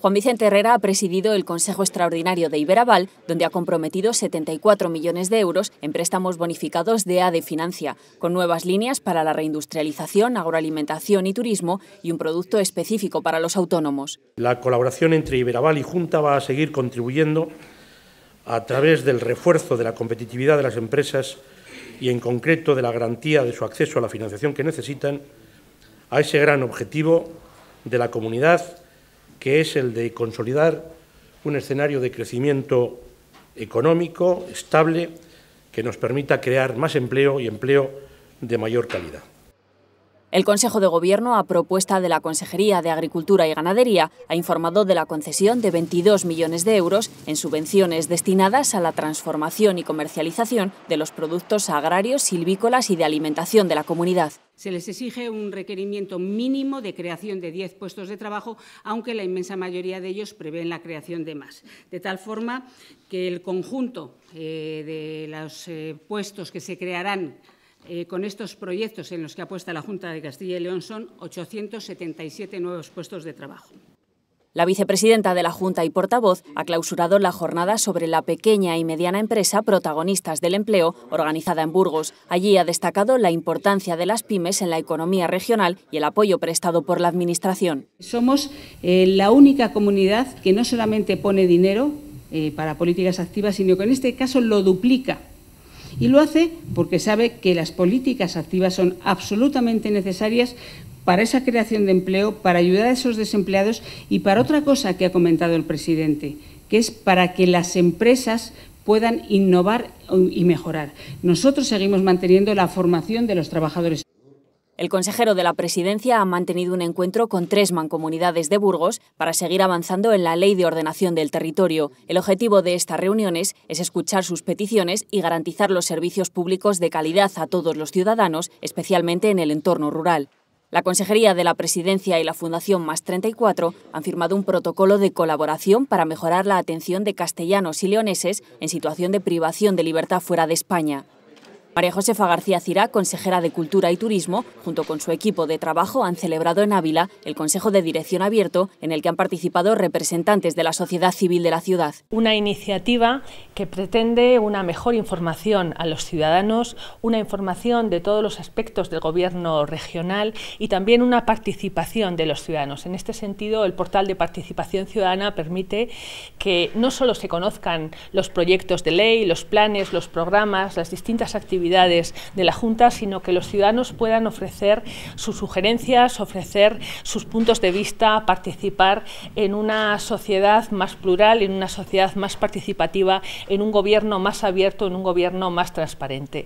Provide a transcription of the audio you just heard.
Juan Vicente Herrera ha presidido el Consejo Extraordinario de Iberaval, donde ha comprometido 74 millones de euros en préstamos bonificados de ADE Financia, con nuevas líneas para la reindustrialización, agroalimentación y turismo y un producto específico para los autónomos. La colaboración entre Iberaval y Junta va a seguir contribuyendo a través del refuerzo de la competitividad de las empresas y en concreto de la garantía de su acceso a la financiación que necesitan, a ese gran objetivo de la comunidad que es el de consolidar un escenario de crecimiento económico estable que nos permita crear más empleo y empleo de mayor calidad. El Consejo de Gobierno, a propuesta de la Consejería de Agricultura y Ganadería, ha informado de la concesión de 22 millones de euros en subvenciones destinadas a la transformación y comercialización de los productos agrarios, silvícolas y de alimentación de la comunidad. Se les exige un requerimiento mínimo de creación de 10 puestos de trabajo, aunque la inmensa mayoría de ellos prevén la creación de más. De tal forma que el conjunto eh, de los eh, puestos que se crearán eh, con estos proyectos en los que apuesta la Junta de Castilla y León son 877 nuevos puestos de trabajo. La vicepresidenta de la Junta y portavoz ha clausurado la jornada sobre la pequeña y mediana empresa Protagonistas del Empleo, organizada en Burgos. Allí ha destacado la importancia de las pymes en la economía regional y el apoyo prestado por la Administración. Somos eh, la única comunidad que no solamente pone dinero eh, para políticas activas, sino que en este caso lo duplica. Y lo hace porque sabe que las políticas activas son absolutamente necesarias para esa creación de empleo, para ayudar a esos desempleados y para otra cosa que ha comentado el presidente, que es para que las empresas puedan innovar y mejorar. Nosotros seguimos manteniendo la formación de los trabajadores. El consejero de la presidencia ha mantenido un encuentro con tres mancomunidades de Burgos para seguir avanzando en la ley de ordenación del territorio. El objetivo de estas reuniones es escuchar sus peticiones y garantizar los servicios públicos de calidad a todos los ciudadanos, especialmente en el entorno rural. La Consejería de la Presidencia y la Fundación Más 34 han firmado un protocolo de colaboración para mejorar la atención de castellanos y leoneses en situación de privación de libertad fuera de España. María Josefa García Cirá, consejera de Cultura y Turismo, junto con su equipo de trabajo, han celebrado en Ávila el Consejo de Dirección Abierto, en el que han participado representantes de la sociedad civil de la ciudad. Una iniciativa que pretende una mejor información a los ciudadanos, una información de todos los aspectos del gobierno regional y también una participación de los ciudadanos. En este sentido, el portal de participación ciudadana permite que no solo se conozcan los proyectos de ley, los planes, los programas, las distintas actividades, de la Junta, sino que los ciudadanos puedan ofrecer sus sugerencias, ofrecer sus puntos de vista, participar en una sociedad más plural, en una sociedad más participativa, en un gobierno más abierto, en un gobierno más transparente.